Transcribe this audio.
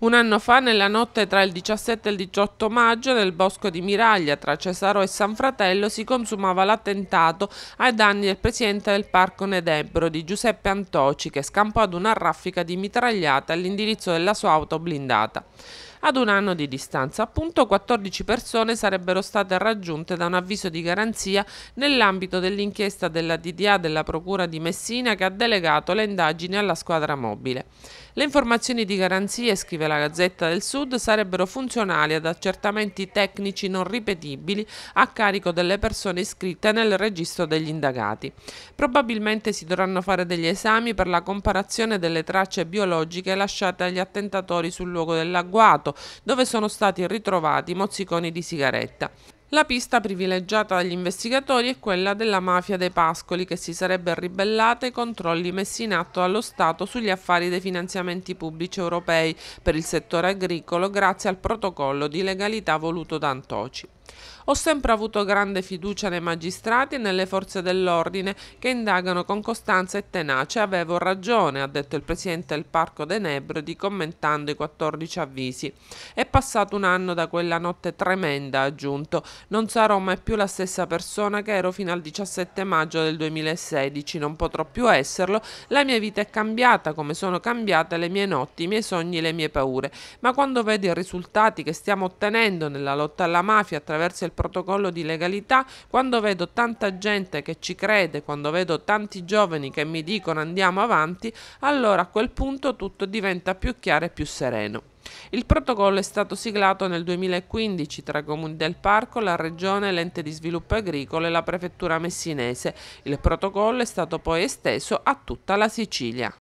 Un anno fa, nella notte tra il 17 e il 18 maggio, nel bosco di Miraglia, tra Cesaro e San Fratello, si consumava l'attentato ai danni del presidente del Parco Nedebro, di Giuseppe Antoci, che scampò ad una raffica di mitragliata all'indirizzo della sua auto blindata. Ad un anno di distanza, appunto, 14 persone sarebbero state raggiunte da un avviso di garanzia nell'ambito dell'inchiesta della DDA della Procura di Messina che ha delegato le indagini alla squadra mobile. Le informazioni di garanzia, scrive la Gazzetta del Sud, sarebbero funzionali ad accertamenti tecnici non ripetibili a carico delle persone iscritte nel registro degli indagati. Probabilmente si dovranno fare degli esami per la comparazione delle tracce biologiche lasciate agli attentatori sul luogo dell'agguato, dove sono stati ritrovati mozziconi di sigaretta. La pista privilegiata dagli investigatori è quella della mafia dei Pascoli che si sarebbe ribellata ai controlli messi in atto dallo Stato sugli affari dei finanziamenti pubblici europei per il settore agricolo grazie al protocollo di legalità voluto da Antoci. Ho sempre avuto grande fiducia nei magistrati e nelle forze dell'ordine che indagano con costanza e tenacia. Avevo ragione, ha detto il presidente del Parco De di commentando i 14 avvisi. È passato un anno da quella notte tremenda, ha aggiunto. Non sarò mai più la stessa persona che ero fino al 17 maggio del 2016, non potrò più esserlo. La mia vita è cambiata come sono cambiate le mie notti, i miei sogni, le mie paure. Ma quando vedi i risultati che stiamo ottenendo nella lotta alla mafia attraverso attraverso il protocollo di legalità, quando vedo tanta gente che ci crede, quando vedo tanti giovani che mi dicono andiamo avanti, allora a quel punto tutto diventa più chiaro e più sereno. Il protocollo è stato siglato nel 2015 tra i comuni del parco, la regione, l'ente di sviluppo agricolo e la prefettura messinese. Il protocollo è stato poi esteso a tutta la Sicilia.